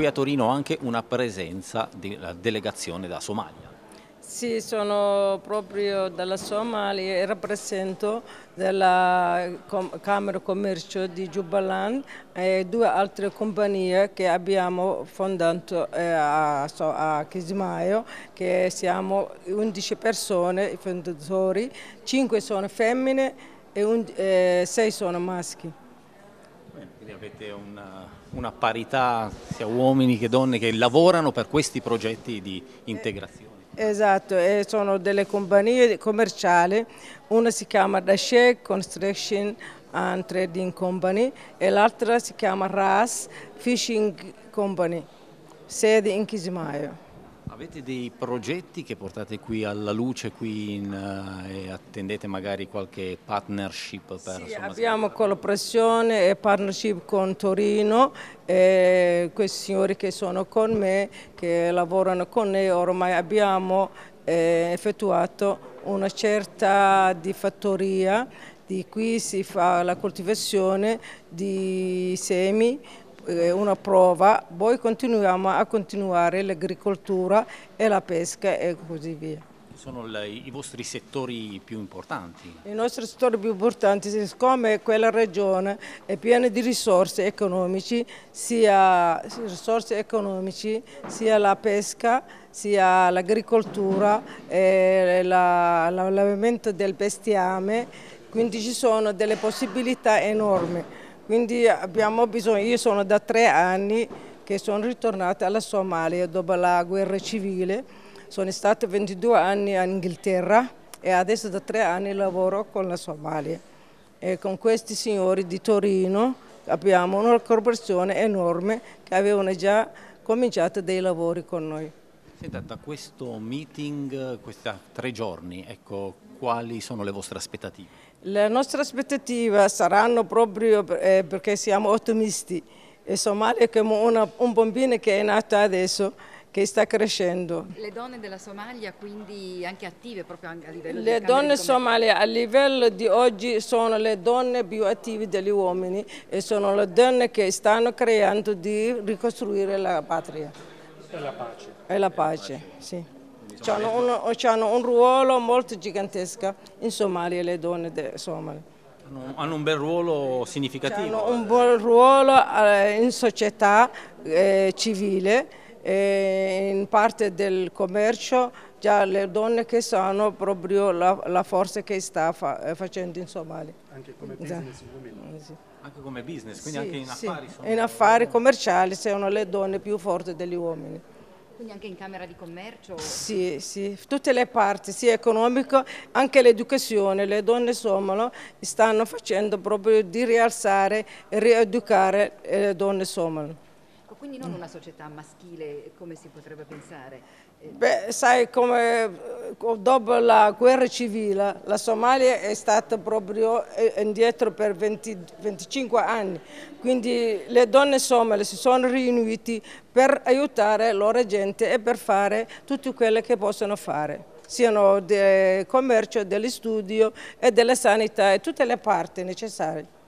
qui a Torino anche una presenza della delegazione da Somalia. Sì, sono proprio dalla Somalia e rappresento della Camera Commercio di Jubaland e due altre compagnie che abbiamo fondato eh, a Chisimaio, che siamo 11 persone, i fondatori, 5 sono femmine e 6 eh, sono maschi. Quindi avete una, una, parità sia uomini che donne che lavorano per questi progetti di integrazione. Eh, esatto, eh, sono delle compagnie commerciali, una si chiama Dashek Construction and Trading Company e l'altra si chiama RAS Fishing Company, sede in Chisimaio. Avete dei progetti che portate qui alla luce qui in, uh, e attendete magari qualche partnership? Per, sì, abbiamo collaborazione e partnership con Torino e questi signori che sono con me, che lavorano con noi, ormai abbiamo eh, effettuato una certa di fattoria di qui si fa la coltivazione di semi eh, una prova, poi continuiamo a continuare l'agricoltura e la pesca e così via. Sono le, i vostri settori più importanti? I nostri settori più importanti, siccome quella regione è piena di risorse economici, sia, risorse economiche, sia la pesca, sia l'agricoltura, l'allevamento la, del bestiame, quindi ci sono delle possibilità enormi. Quindi abbiamo bisogno, io sono da tre anni che sono ritornata alla Somalia dopo la guerra civile, sono stata 22 anni in Inghilterra e adesso da tre anni lavoro con la Somalia e con questi signori di Torino abbiamo una corporazione enorme che avevano già cominciato dei lavori con noi. Senta, da questo meeting, questi tre giorni, ecco, quali sono le vostre aspettative? Le nostre aspettative saranno proprio eh, perché siamo ottimisti. E Somalia è come una, un bambino che è nato adesso, che sta crescendo. Le donne della Somalia quindi anche attive proprio a livello le di donne somali a livello di oggi sono le donne più attive degli uomini e sono le donne che stanno creando di ricostruire la patria. E la pace. E la pace, e la pace. sì hanno un, hanno un, ruolo molto gigantesco in Somalia le donne somali. Hanno, hanno un bel ruolo significativo. Hanno un buon ruolo in società eh, civile, eh, in parte del commercio, già le donne che sono proprio la, la forza che sta fa, eh, facendo in Somalia. Anche come business esatto. Anche come business, quindi sì, anche in affari. Sì. In affari commerciali sono le donne più forti degli uomini. Quindi anche in Camera di Commercio? Sì, sì, tutte le parti, sia economico, anche l'educazione. Le donne somalo stanno facendo proprio di rialzare e rieducare eh, le donne somalo. Quindi non una società maschile eh, come si potrebbe pensare? Eh, Beh, sai, come eh, dopo la guerra civile la Somalia è stata proprio indietro per 20, 25 anni, quindi le donne somale si sono riunite per aiutare la loro gente e per fare tutto quello che possono fare siano del commercio, dello studio e della sanità e tutte le parti necessarie.